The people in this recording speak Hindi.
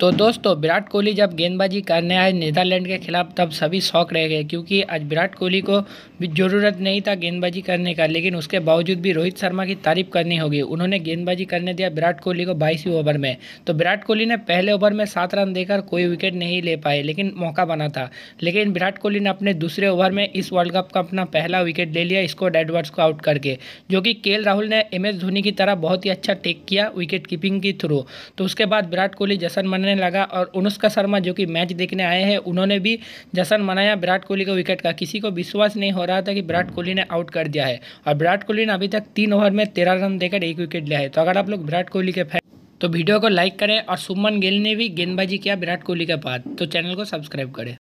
तो दोस्तों विराट कोहली जब गेंदबाजी करने आए नीदरलैंड के खिलाफ तब सभी शौक रह गए क्योंकि आज विराट कोहली को भी ज़रूरत नहीं था गेंदबाजी करने का लेकिन उसके बावजूद भी रोहित शर्मा की तारीफ करनी होगी उन्होंने गेंदबाजी करने दिया विराट कोहली को बाईसवीं ओवर में तो विराट कोहली ने पहले ओवर में सात रन देकर कोई विकेट नहीं ले पाए लेकिन मौका बना था लेकिन विराट कोहली ने अपने दूसरे ओवर में इस वर्ल्ड कप का अपना पहला विकेट ले लिया इसको डेडवर्ड्स को आउट करके जो कि के राहुल ने एम धोनी की तरह बहुत ही अच्छा टेक किया विकेट कीपिंग के थ्रू तो उसके बाद विराट कोहली जसन मन बनने लगा और अनुष्का शर्मा जो कि मैच देखने आए हैं उन्होंने भी जश्न मनाया विराट कोहली के विकेट का किसी को विश्वास नहीं हो रहा था कि विराट कोहली ने आउट कर दिया है और विराट कोहली ने अभी तक तीन ओवर में तेरह रन देकर एक विकेट लिया है तो अगर आप लोग विराट कोहली के फैन तो वीडियो को लाइक करें और सुमन गिल ने भी गेंदबाजी किया विराट कोहली के बाद तो चैनल को सब्सक्राइब करें